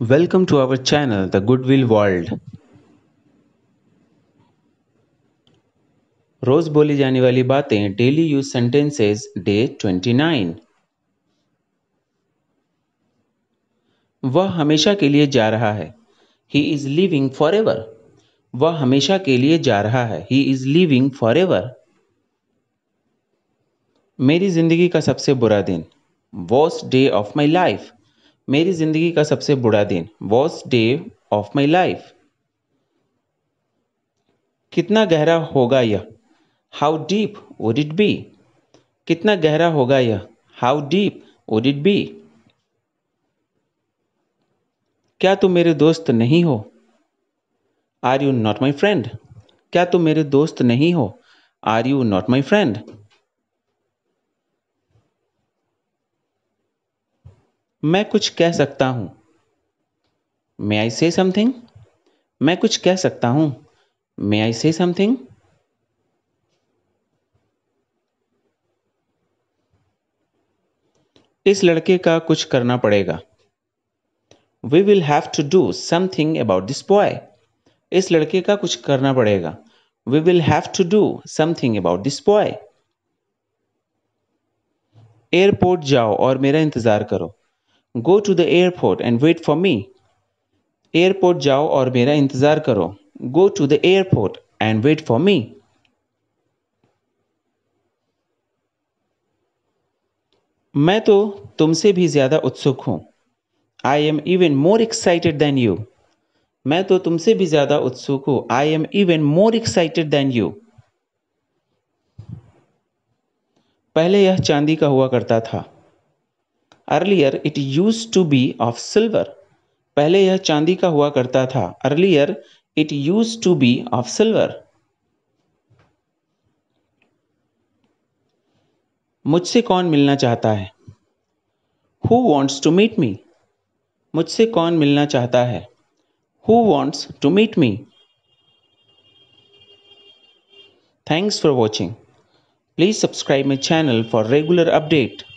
Welcome to our channel, The Goodwill World. रोज बोली जाने वाली बातें daily use sentences day twenty nine वह हमेशा के लिए जा रहा है he is living forever वह हमेशा के लिए जा रहा है he is living forever मेरी जिंदगी का सबसे बुरा दिन worst day of my life मेरी ज़िंदगी का सबसे बुरा दिन was day of my life कितना गहरा होगा यह how deep would it be कितना गहरा होगा यह how deep would it be क्या तुम मेरे दोस्त नहीं हो are you not my friend क्या तुम मेरे दोस्त नहीं हो are you not my friend मैं कुछ कह सकता हूँ मे आई से समथिंग मैं कुछ कह सकता हूँ मे आई से समथिंग इस लड़के का कुछ करना पड़ेगा we will have to do something about this boy इस लड़के का कुछ करना पड़ेगा we will have to do something about this boy airport जाओ और मेरा इंतज़ार करो go to the airport and wait for me airport जाओ और मेरा इंतज़ार करो go to the airport and wait for me मैं तो तुमसे भी ज़्यादा उत्सुक हूं I am even more excited than you मैं तो तुमसे भी ज़्यादा उत्सुक हूँ I am even more excited than you पहले यह चांदी का हुआ करता था earlier it used to be of silver पहले यह चांदी का हुआ करता था earlier it used to be of silver मुझसे कौन मिलना चाहता है who wants to meet me मुझसे कौन मिलना चाहता है who wants to meet me thanks for watching please subscribe my channel for regular update